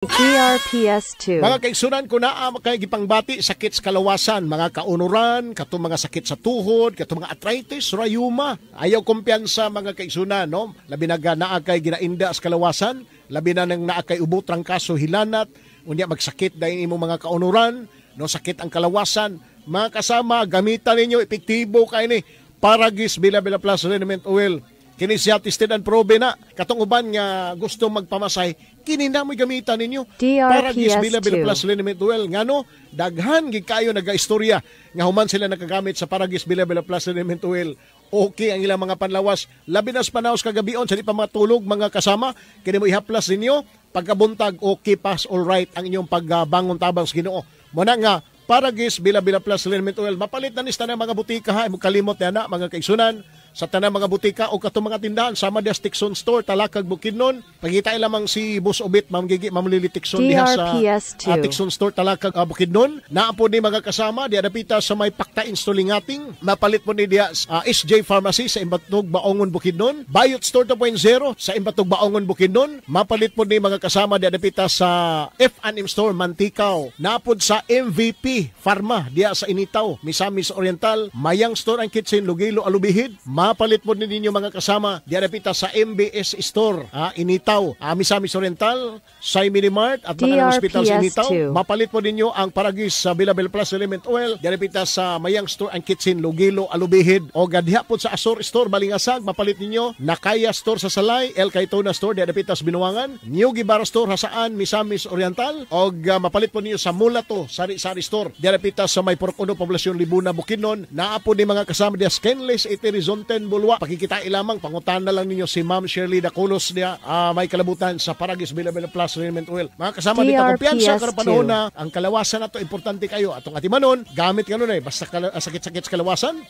GRPS2. Mga kaisunan ko na ang kay gipangbati sakit sa kalawasan, mga kaunuran, kato mga sakit sa tuhod, kato mga arthritis, rayuma. Ayaw kumpiyansa mga kaisunan, no? Labi na naa kay ginainda sa kalawasan, labi na nang naa kay ubutrang kaso hilanat, unya magsakit dahil imo mga kaunuran, no sakit ang kalawasan. Mga kasama, gamitan ninyo epektibo kay ni Paragis Bila Bila Plus Liniment Oil. Kini siya tested and proven na. Katong uban nga gusto magpamasay kini na mo'y gamitan ninyo. drps Para gis bila plus liniment oil. ngano daghan gid kayo nagaistorya nga human sila nagagamit sa paragis bila plus liniment oil okay ang ilang mga panlawas. Labi na panaos kagabion, sa di pa matulog mga kasama, kini mo ihaplas ninyo, pagkabuntag, okay pass, all right ang inyong pagbangon tabang sa ginoo. Muna nga, paragis, bila-bila plus liniment oil, mapalit na nista ng mga butika ha, kalimot na na, mga kaisunan, sa tanang mga butika o katong mga tindahan sama dia Stickson Store talakag Bukidnon pagita lamang si Boss Obit Ma'am Gigi Ma'am Lily Tikson diha sa uh, ah, Tikson Store talakag uh, Bukidnon naa po ni mga kasama diha dapita sa may pakta ating. mapalit mo ni diha uh, ah, SJ Pharmacy sa Imbatog Baongon Bukidnon Bayot Store 2.0 sa Imbatog Baongon Bukidnon mapalit mo ni mga kasama diha dapita sa F&M Store Mantikaw napod sa MVP Pharma diha sa Initaw Misamis Oriental Mayang Store and Kitchen Lugilo Alubihid mapalit po ninyo mga kasama diarapita sa MBS Store, ha, Initaw, Amis Amis Oriental, Mini Mart at mga hospital sa Initaw. Mapalit po ninyo ang paragis sa Bilabel Plus Element Oil diarapita sa Mayang Store and Kitchen, Lugilo, Alubihid o gadya po sa Asor Store, Balingasag, mapalit ninyo Nakaya Store sa Salay, El Kaitona Store diarapita sa Binuangan, New Gibara Store Hasaan, Misamis Oriental o uh, mapalit po ninyo sa Mulato, Sari Sari Store diarapita sa May Porcono, Poblasyon Libuna, Bukidnon. Naapo ni mga kasama diya Skinless, Iti Mountain Bulwa. Pakikita lamang, pangutan na lang ninyo si Ma'am Shirley Daculos niya uh, may kalabutan sa Paragis Bilabela Plus Raiment Oil. Mga kasama dito, kumpiyansa, karo panahon na ang kalawasan na to, importante kayo. Atong atimanon, gamit ka nun eh, basta ah, sakit-sakit sa kalawasan,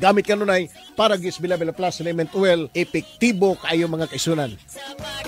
gamit ka nun ay Paragis Bilabela Plus Raiment Oil, epektibo kayo mga kaisunan.